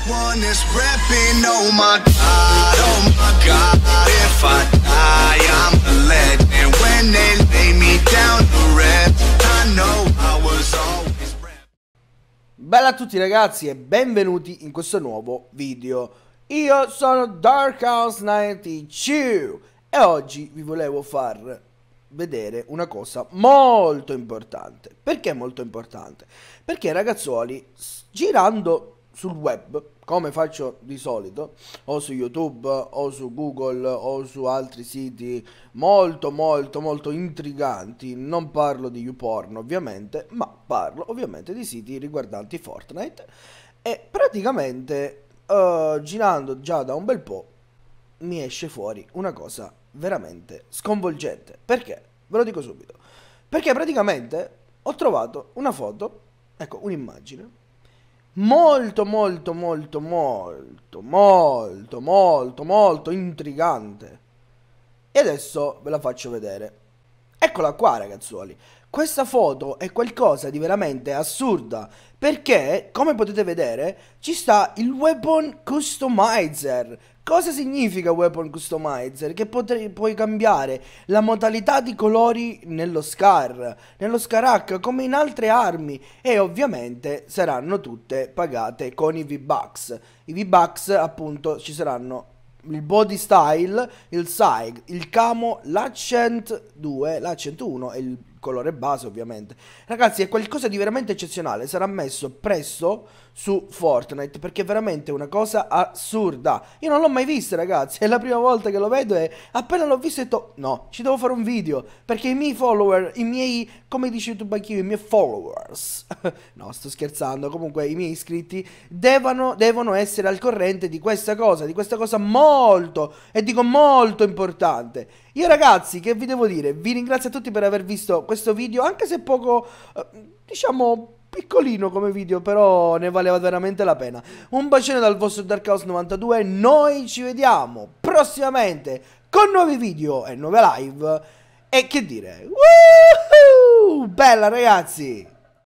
This one is repping, oh my god, oh my god. If I die, I'm a legend. When they lay me down to rest, I know I was always Bella a tutti ragazzi e benvenuti in questo nuovo video. Io sono Dark House 92 e oggi vi volevo far vedere una cosa molto importante. Perché molto importante? Perché ragazzuoli, girando sul web, come faccio di solito, o su YouTube, o su Google, o su altri siti molto molto molto intriganti, non parlo di YouPorn ovviamente, ma parlo ovviamente di siti riguardanti Fortnite e praticamente uh, girando già da un bel po' mi esce fuori una cosa veramente sconvolgente. Perché? Ve lo dico subito. Perché praticamente ho trovato una foto, ecco, un'immagine molto molto molto molto molto molto molto intrigante. E adesso ve la faccio vedere. Eccola qua ragazzuoli, questa foto è qualcosa di veramente assurda perché come potete vedere ci sta il weapon customizer Cosa significa weapon customizer? Che puoi cambiare la modalità di colori nello SCAR, nello SCAR H come in altre armi e ovviamente saranno tutte pagate con i V-Bucks. I V-Bucks appunto ci saranno il body style, il side, il camo, l'accent 2, l'accent 1 e il colore base ovviamente. Ragazzi è qualcosa di veramente eccezionale, sarà messo presto su Fortnite perché è veramente una cosa assurda. Io non l'ho mai vista ragazzi, è la prima volta che lo vedo e appena l'ho visto ho detto no, ci devo fare un video perché i miei follower, i miei, come dice YouTube anch'io, i miei followers, no sto scherzando, comunque i miei iscritti devono, devono essere al corrente di questa cosa, di questa cosa molto e dico molto importante. Io ragazzi che vi devo dire, vi ringrazio a tutti per aver visto questo video, anche se poco, eh, diciamo, piccolino come video, però ne valeva veramente la pena. Un bacione dal vostro Dark House 92, noi ci vediamo prossimamente con nuovi video e nuove live. E che dire? Woohoo! Bella ragazzi!